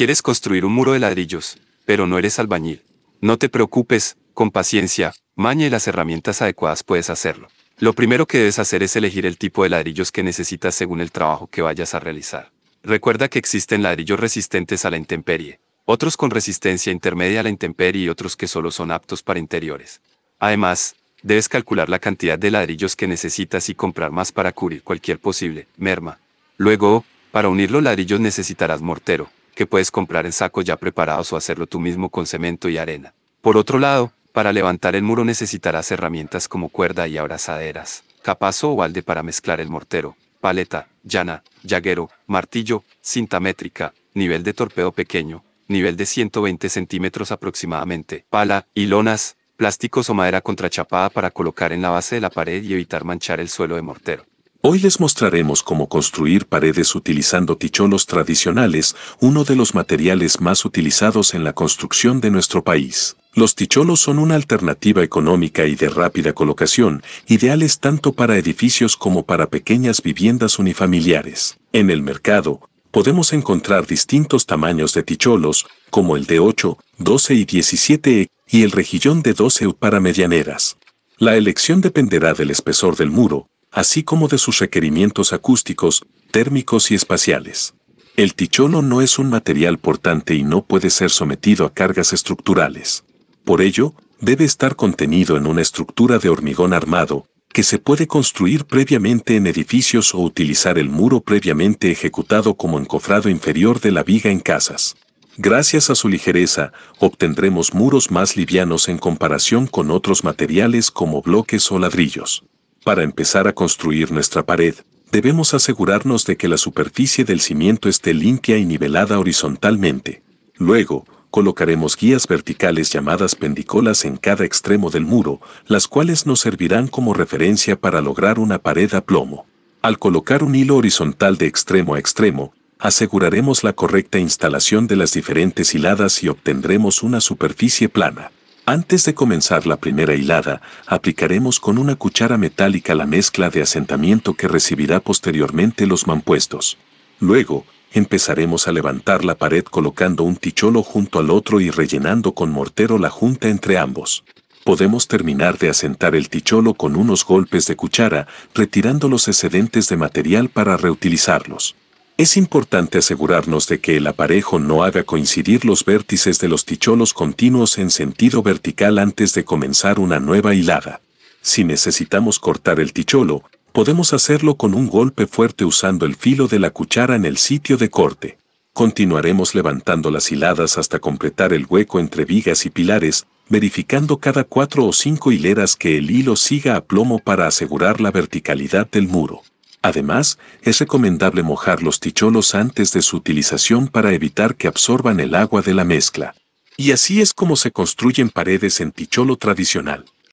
Quieres construir un muro de ladrillos, pero no eres albañil. No te preocupes, con paciencia, maña y las herramientas adecuadas puedes hacerlo. Lo primero que debes hacer es elegir el tipo de ladrillos que necesitas según el trabajo que vayas a realizar. Recuerda que existen ladrillos resistentes a la intemperie, otros con resistencia intermedia a la intemperie y otros que solo son aptos para interiores. Además, debes calcular la cantidad de ladrillos que necesitas y comprar más para cubrir cualquier posible merma. Luego, para unir los ladrillos necesitarás mortero, que puedes comprar en sacos ya preparados o hacerlo tú mismo con cemento y arena. Por otro lado, para levantar el muro necesitarás herramientas como cuerda y abrazaderas, capazo o balde para mezclar el mortero, paleta, llana, llaguero, martillo, cinta métrica, nivel de torpedo pequeño, nivel de 120 centímetros aproximadamente, pala, y lonas, plásticos o madera contrachapada para colocar en la base de la pared y evitar manchar el suelo de mortero. Hoy les mostraremos cómo construir paredes utilizando ticholos tradicionales, uno de los materiales más utilizados en la construcción de nuestro país. Los ticholos son una alternativa económica y de rápida colocación, ideales tanto para edificios como para pequeñas viviendas unifamiliares. En el mercado, podemos encontrar distintos tamaños de ticholos, como el de 8, 12 y 17 y el rejillón de 12 para medianeras. La elección dependerá del espesor del muro, así como de sus requerimientos acústicos, térmicos y espaciales. El ticholo no es un material portante y no puede ser sometido a cargas estructurales. Por ello, debe estar contenido en una estructura de hormigón armado, que se puede construir previamente en edificios o utilizar el muro previamente ejecutado como encofrado inferior de la viga en casas. Gracias a su ligereza, obtendremos muros más livianos en comparación con otros materiales como bloques o ladrillos para empezar a construir nuestra pared, debemos asegurarnos de que la superficie del cimiento esté limpia y nivelada horizontalmente. Luego, colocaremos guías verticales llamadas pendicolas en cada extremo del muro, las cuales nos servirán como referencia para lograr una pared a plomo. Al colocar un hilo horizontal de extremo a extremo, aseguraremos la correcta instalación de las diferentes hiladas y obtendremos una superficie plana. Antes de comenzar la primera hilada, aplicaremos con una cuchara metálica la mezcla de asentamiento que recibirá posteriormente los mampuestos. Luego, empezaremos a levantar la pared colocando un ticholo junto al otro y rellenando con mortero la junta entre ambos. Podemos terminar de asentar el ticholo con unos golpes de cuchara, retirando los excedentes de material para reutilizarlos. Es importante asegurarnos de que el aparejo no haga coincidir los vértices de los ticholos continuos en sentido vertical antes de comenzar una nueva hilada. Si necesitamos cortar el ticholo, podemos hacerlo con un golpe fuerte usando el filo de la cuchara en el sitio de corte. Continuaremos levantando las hiladas hasta completar el hueco entre vigas y pilares, verificando cada cuatro o cinco hileras que el hilo siga a plomo para asegurar la verticalidad del muro. Además, es recomendable mojar los ticholos antes de su utilización para evitar que absorban el agua de la mezcla. Y así es como se construyen paredes en ticholo tradicional.